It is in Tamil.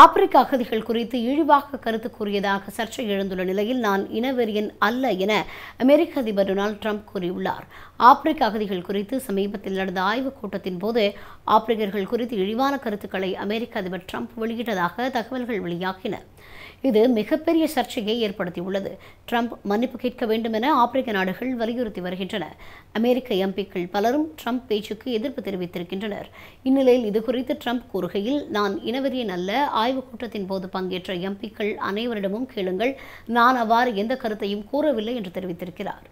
ஆப்பிரிக்க அகதிகள் குறித்து இழிவாக கருத்து கூறியதாக சர்ச்சை எழுந்துள்ள நிலையில் நான் இனவெறியன் அல்ல என அமெரிக்க அதிபர் டொனால்டு ட்ரம்ப் கூறியுள்ளார் ஆப்பிரிக்க அகதிகள் குறித்து சமீபத்தில் நடந்த ஆய்வுக் கூட்டத்தின் போது ஆப்பிரிக்கர்கள் குறித்து இழிவான கருத்துக்களை அமெரிக்க அதிபர் ட்ரம்ப் வெளியிட்டதாக தகவல்கள் வெளியாகின இது மிகப்பெரிய சர்ச்சையை ஏற்படுத்தியுள்ளது ட்ரம்ப் மன்னிப்பு கேட்க வேண்டும் என ஆப்பிரிக்க நாடுகள் வலியுறுத்தி வருகின்றன அமெரிக்க எம்பிக்கள் பலரும் ட்ரம்ப் பேச்சுக்கு எதிர்ப்பு தெரிவித்திருக்கின்றனர் இந்நிலையில் இதுகுறித்து ட்ரம்ப் கூறுகையில் நான் இனவெறியன் அல்ல ஆய்வுக் கூட்டத்தின் போது பங்கேற்ற எம்பிக்கள் அனைவரிடமும் கேளுங்கள் நான் அவ்வாறு எந்த கருத்தையும் கூறவில்லை என்று தெரிவித்திருக்கிறார்